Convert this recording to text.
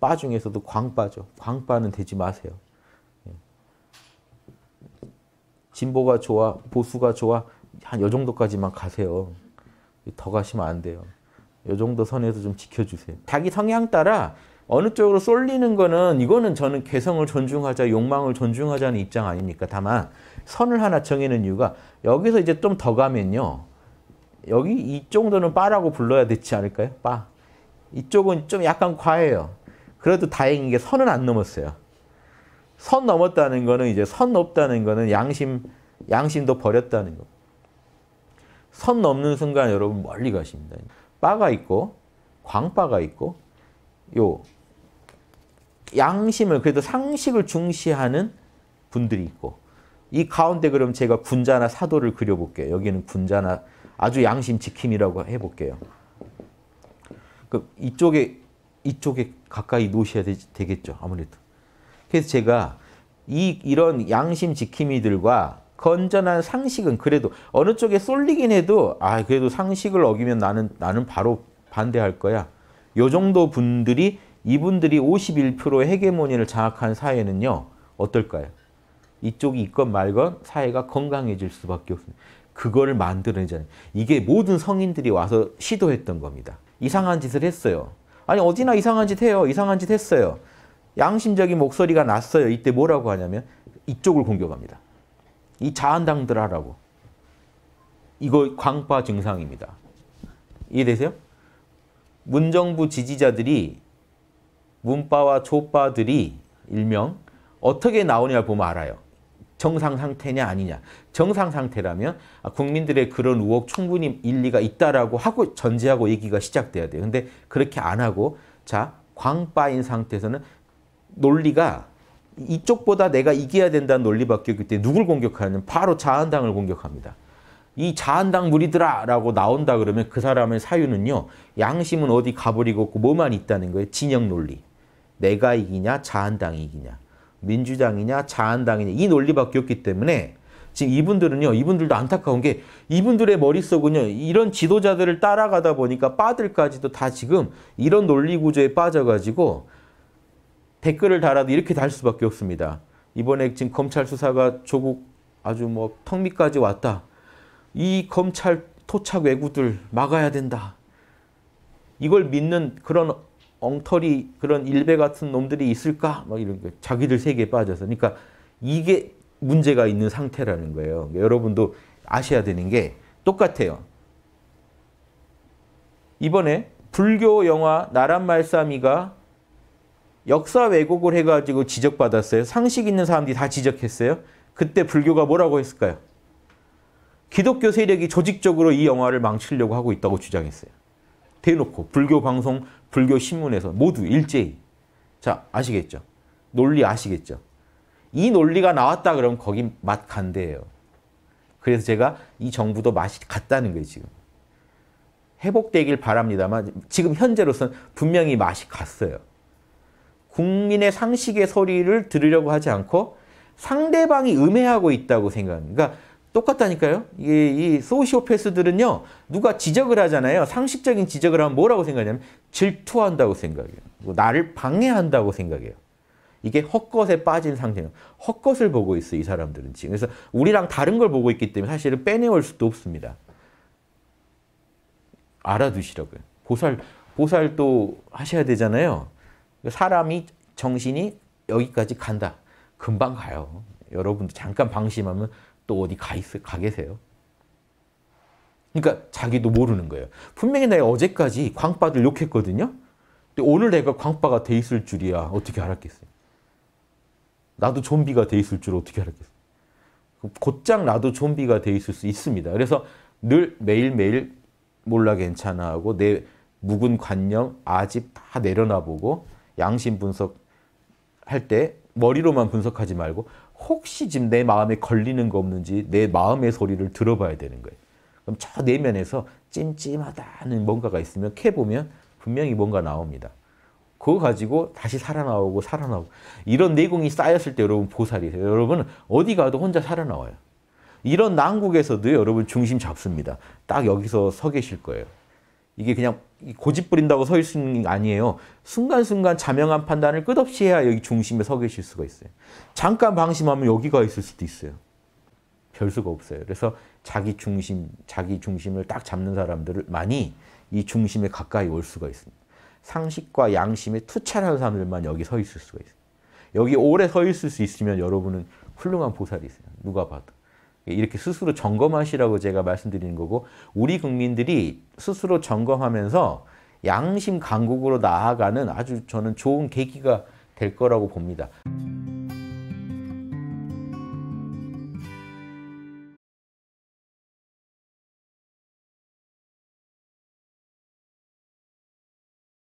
빠 중에서도 광빠죠. 광빠는 되지 마세요. 예. 진보가 좋아, 보수가 좋아, 한요 정도까지만 가세요. 더 가시면 안 돼요. 요 정도 선에서 좀 지켜주세요. 자기 성향 따라 어느 쪽으로 쏠리는 거는 이거는 저는 개성을 존중하자, 욕망을 존중하자는 입장 아닙니까? 다만 선을 하나 정해는 이유가 여기서 이제 좀 더 가면요. 여기 이 정도는 빠라고 불러야 되지 않을까요? 빠. 이쪽은 좀 약간 과해요. 그래도 다행인 게 선은 안 넘었어요. 선 넘었다는 거는 이제 선 넘다는 거는 양심, 양심도 버렸다는 거. 선 넘는 순간 여러분 멀리 가십니다. 바가 있고, 광바가 있고, 요, 양심을, 그래도 상식을 중시하는 분들이 있고, 이 가운데 그럼 제가 군자나 사도를 그려볼게요. 여기는 군자나 아주 양심 지킴이라고 해볼게요. 그 이쪽에 이쪽에 가까이 놓으셔야 되겠죠. 아무래도. 그래서 제가 이, 이런 양심 지킴이들과 건전한 상식은 그래도 어느 쪽에 쏠리긴 해도 아 그래도 상식을 어기면 나는 나는 바로 반대할 거야. 요 정도 분들이 이분들이 51%의 헤게모니를 장악한 사회는요. 어떨까요? 이쪽이 있건 말건 사회가 건강해질 수밖에 없습니다. 그거 만들어내잖아요. 이게 모든 성인들이 와서 시도했던 겁니다. 이상한 짓을 했어요. 아니 어디나 이상한 짓 해요. 이상한 짓 했어요. 양심적인 목소리가 났어요. 이때 뭐라고 하냐면 이쪽을 공격합니다. 이 자한당들 하라고. 이거 광파 증상입니다. 이해되세요? 문정부 지지자들이 문파와 초파들이 일명 어떻게 나오냐 보면 알아요. 정상 상태냐 아니냐. 정상 상태라면 아, 국민들의 그런 의혹 충분히 일리가 있다라고 하고 전제하고 얘기가 시작돼야 돼요. 근데 그렇게 안 하고 자 광빠인 상태에서는 논리가 이쪽보다 내가 이겨야 된다는 논리밖에 없기 때문에 누굴 공격하냐면 바로 자한당을 공격합니다. 이 자한당 무리들아 라고 나온다 그러면 그 사람의 사유는요. 양심은 어디 가버리고 없고 뭐만 있다는 거예요. 진영 논리. 내가 이기냐 자한당이 이기냐. 민주당이냐 자한당이냐 이 논리밖에 없기 때문에 지금 이분들은요 이분들도 안타까운 게 이분들의 머릿속은요 이런 지도자들을 따라가다 보니까 빠들까지도 다 지금 이런 논리 구조에 빠져가지고 댓글을 달아도 이렇게 달 수밖에 없습니다. 이번에 지금 검찰 수사가 조국 아주 뭐 턱밑까지 왔다. 이 검찰 토착 외구들 막아야 된다. 이걸 믿는 그런 엉터리 그런 일베 같은 놈들이 있을까? 막 이런 거. 자기들 세계에 빠져서. 그러니까 이게 문제가 있는 상태라는 거예요. 그러니까 여러분도 아셔야 되는 게 똑같아요. 이번에 불교 영화 나란말싸미가 역사 왜곡을 해가지고 지적받았어요. 상식 있는 사람들이 다 지적했어요. 그때 불교가 뭐라고 했을까요? 기독교 세력이 조직적으로 이 영화를 망치려고 하고 있다고 주장했어요. 대놓고 불교 방송 불교 신문에서 모두 일제히. 자, 아시겠죠? 논리 아시겠죠? 이 논리가 나왔다 그러면 거기 맛 간대예요. 그래서 제가 이 정부도 맛이 갔다는 거예요, 지금. 회복되길 바랍니다만 지금 현재로서는 분명히 맛이 갔어요. 국민의 상식의 소리를 들으려고 하지 않고 상대방이 음해하고 있다고 생각합니다. 그러니까 똑같다니까요. 이이 소시오패스들은요. 누가 지적을 하잖아요. 상식적인 지적을 하면 뭐라고 생각하냐면 질투한다고 생각해요. 나를 방해한다고 생각해요. 이게 헛것에 빠진 상태예요. 헛것을 보고 있어 이 사람들은 지금. 그래서 우리랑 다른 걸 보고 있기 때문에 사실은 빼내올 수도 없습니다. 알아두시라고요. 보살, 보살도 하셔야 되잖아요. 사람이 정신이 여기까지 간다. 금방 가요. 여러분도 잠깐 방심하면 또 어디 가, 있가 계세요? 그러니까 자기도 모르는 거예요. 분명히 내가 어제까지 광빠를 욕했거든요. 근데 오늘 내가 광빠가 돼 있을 줄이야. 어떻게 알았겠어요? 나도 좀비가 돼 있을 줄 어떻게 알았겠어요? 곧장 나도 좀비가 돼 있을 수 있습니다. 그래서 늘 매일매일 몰라 괜찮아 하고 내 묵은 관념, 아집 다 내려놔보고 양심 분석할 때 머리로만 분석하지 말고 혹시 지금 내 마음에 걸리는 거 없는지 내 마음의 소리를 들어봐야 되는 거예요. 그럼 저 내면에서 찜찜하다는 뭔가가 있으면 캐보면 분명히 뭔가 나옵니다. 그거 가지고 다시 살아나오고 살아나오고 이런 내공이 쌓였을 때 여러분 보살이세요. 여러분 어디 가도 혼자 살아나와요. 이런 난국에서도 여러분 중심 잡습니다. 딱 여기서 서 계실 거예요. 이게 그냥 고집 부린다고 서 있는 게 아니에요. 순간순간 자명한 판단을 끝없이 해야 여기 중심에 서 계실 수가 있어요. 잠깐 방심하면 여기가 있을 수도 있어요. 별 수가 없어요. 그래서 자기 중심, 자기 중심을 딱 잡는 사람들을 이이 중심에 가까이 올 수가 있습니다. 상식과 양심에 투철한 사람들만 여기 서 있을 수가 있어요. 여기 오래 서 있을 수 있으면 여러분은 훌륭한 보살이세요. 누가 봐도. 이렇게 스스로 점검하시라고 제가 말씀드리는 거고 우리 국민들이 스스로 점검하면서 양심 강국으로 나아가는 아주 저는 좋은 계기가 될 거라고 봅니다.